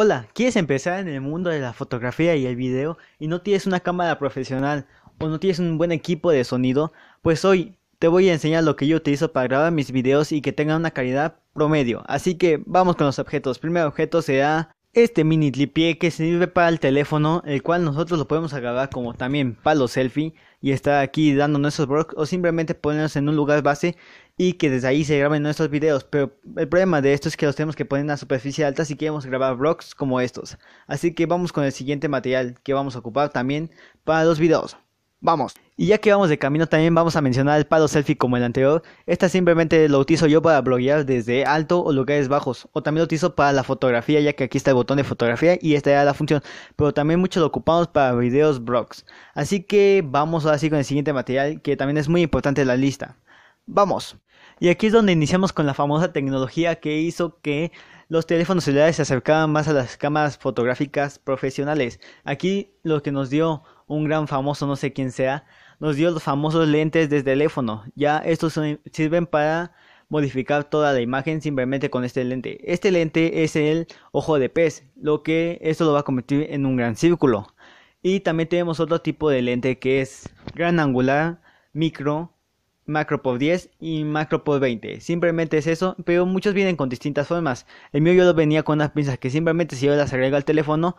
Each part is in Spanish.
Hola, ¿quieres empezar en el mundo de la fotografía y el video y no tienes una cámara profesional o no tienes un buen equipo de sonido? Pues hoy te voy a enseñar lo que yo utilizo para grabar mis videos y que tengan una calidad promedio. Así que vamos con los objetos. primer objeto será este mini pie que sirve para el teléfono, el cual nosotros lo podemos grabar como también para los selfie y estar aquí dando nuestros vlogs o simplemente ponernos en un lugar base y que desde ahí se graben nuestros videos. Pero el problema de esto es que los tenemos que poner en la superficie alta si queremos grabar vlogs como estos. Así que vamos con el siguiente material que vamos a ocupar también para los videos. Vamos. Y ya que vamos de camino, también vamos a mencionar el palo selfie como el anterior. Esta simplemente lo utilizo yo para bloguear desde alto o lugares bajos. O también lo utilizo para la fotografía, ya que aquí está el botón de fotografía y esta era la función. Pero también mucho lo ocupamos para videos, blogs. Así que vamos ahora sí con el siguiente material, que también es muy importante la lista. Vamos. Y aquí es donde iniciamos con la famosa tecnología que hizo que los teléfonos celulares se acercaban más a las cámaras fotográficas profesionales. Aquí lo que nos dio un gran famoso, no sé quién sea, nos dio los famosos lentes de teléfono. Ya estos sirven para modificar toda la imagen simplemente con este lente. Este lente es el ojo de pez, lo que esto lo va a convertir en un gran círculo. Y también tenemos otro tipo de lente que es gran angular, micro, macro por 10 y macro por 20. Simplemente es eso, pero muchos vienen con distintas formas. El mío yo lo venía con unas pinzas que simplemente si yo las agrego al teléfono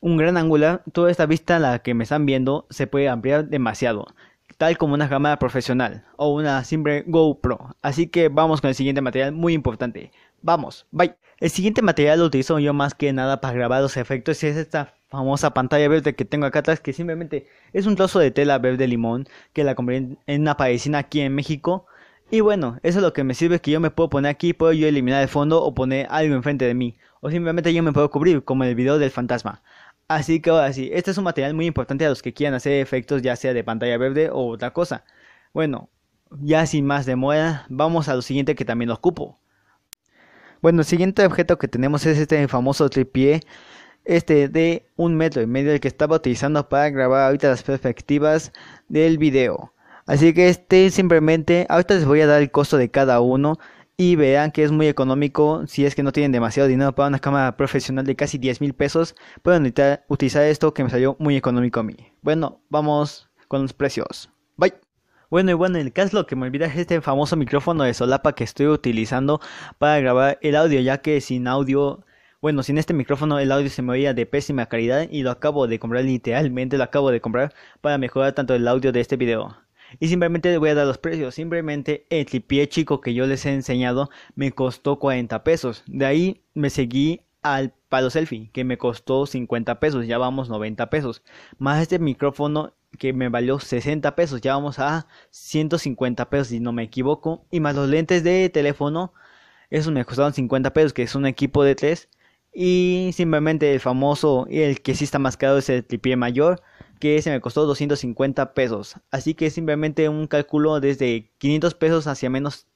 un gran angular, toda esta vista la que me están viendo se puede ampliar demasiado, tal como una cámara profesional o una simple GoPro. Así que vamos con el siguiente material muy importante. Vamos, bye. El siguiente material lo utilizo yo más que nada para grabar los efectos y es esta famosa pantalla verde que tengo acá atrás que simplemente es un trozo de tela verde limón que la compré en una parisina aquí en México. Y bueno, eso es lo que me sirve que yo me puedo poner aquí, puedo yo eliminar el fondo o poner algo enfrente de mí. O simplemente yo me puedo cubrir como en el video del fantasma. Así que ahora sí, este es un material muy importante a los que quieran hacer efectos ya sea de pantalla verde o otra cosa. Bueno, ya sin más demora, vamos a lo siguiente que también los ocupo. Bueno, el siguiente objeto que tenemos es este famoso tripié, este de un metro y medio, el que estaba utilizando para grabar ahorita las perspectivas del video. Así que este simplemente, ahorita les voy a dar el costo de cada uno y vean que es muy económico si es que no tienen demasiado dinero para una cámara profesional de casi 10 mil pesos. Pueden utilizar esto que me salió muy económico a mí. Bueno, vamos con los precios. Bye. Bueno y bueno, el caso lo que me olvida es este famoso micrófono de solapa que estoy utilizando para grabar el audio ya que sin audio bueno, sin este micrófono el audio se me oía de pésima calidad y lo acabo de comprar literalmente, lo acabo de comprar para mejorar tanto el audio de este video. Y simplemente les voy a dar los precios. Simplemente el tripié chico que yo les he enseñado me costó 40 pesos. De ahí me seguí al palo selfie que me costó 50 pesos. Ya vamos 90 pesos. Más este micrófono que me valió 60 pesos. Ya vamos a 150 pesos si no me equivoco. Y más los lentes de teléfono. Esos me costaron 50 pesos que es un equipo de tres, Y simplemente el famoso el que sí está más caro es el tripié mayor que se me costó 250 pesos. Así que simplemente un cálculo desde 500 pesos hacia menos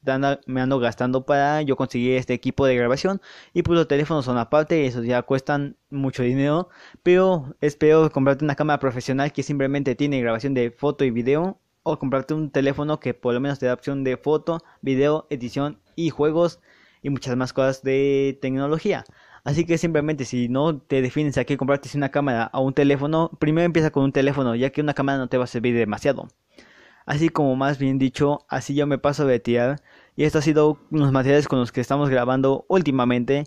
me ando gastando para yo conseguir este equipo de grabación. Y pues los teléfonos son aparte, esos ya cuestan mucho dinero. Pero peor comprarte una cámara profesional que simplemente tiene grabación de foto y video. O comprarte un teléfono que por lo menos te da opción de foto, video, edición y juegos y muchas más cosas de tecnología. Así que simplemente si no te defines a qué comprarte una cámara o un teléfono, primero empieza con un teléfono, ya que una cámara no te va a servir demasiado. Así como más bien dicho, así yo me paso de tirar. Y esto ha sido los materiales con los que estamos grabando últimamente.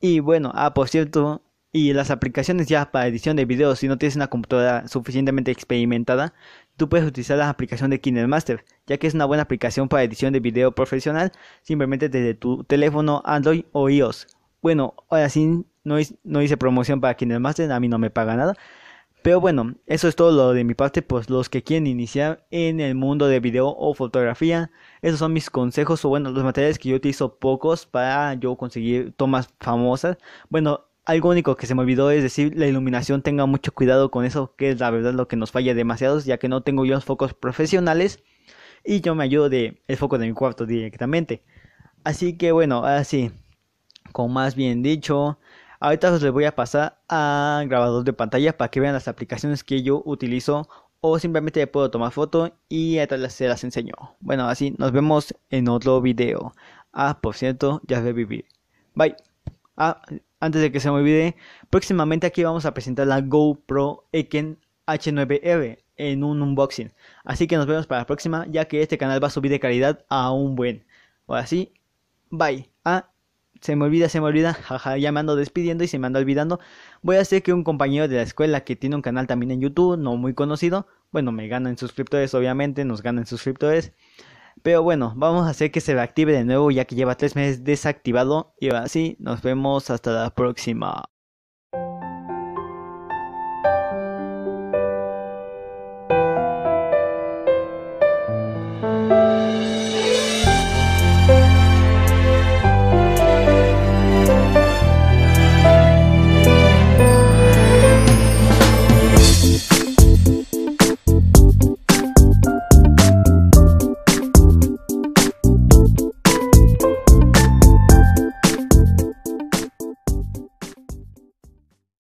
Y bueno, ah, por cierto, y las aplicaciones ya para edición de videos, si no tienes una computadora suficientemente experimentada, tú puedes utilizar la aplicación de KineMaster, ya que es una buena aplicación para edición de video profesional, simplemente desde tu teléfono Android o iOS. Bueno, ahora sí, no, hice promoción para quienes masteren, a mí no me paga nada. Pero bueno, eso es todo lo de mi parte, pues los que quieren iniciar en el mundo de video o fotografía, esos son mis consejos o bueno, los materiales que yo utilizo pocos para yo conseguir tomas famosas. Bueno, algo único que se me olvidó es decir, la iluminación tenga mucho cuidado con eso, que es la verdad lo que nos falla demasiado, ya que no tengo yo los focos profesionales y yo me ayudo de el foco de mi cuarto directamente. Así que bueno, así como más bien dicho, ahorita os les voy a pasar a grabador de pantalla para que vean las aplicaciones que yo utilizo o simplemente puedo tomar foto y atrás se las enseño. Bueno, así nos vemos en otro video. Ah, por cierto, ya de vivir. Bye. Ah, antes de que se me olvide, próximamente aquí vamos a presentar la GoPro Eken H9R en un unboxing. Así que nos vemos para la próxima, ya que este canal va a subir de calidad a un buen. Ahora sí, bye. Ah, se me olvida, se me olvida, jaja, ya me ando despidiendo y se me ando olvidando. Voy a hacer que un compañero de la escuela que tiene un canal también en YouTube, no muy conocido, bueno, me gana en suscriptores, obviamente, nos gana en suscriptores. Pero bueno, vamos a hacer que se reactive de nuevo ya que lleva tres meses desactivado. Y así nos vemos hasta la próxima.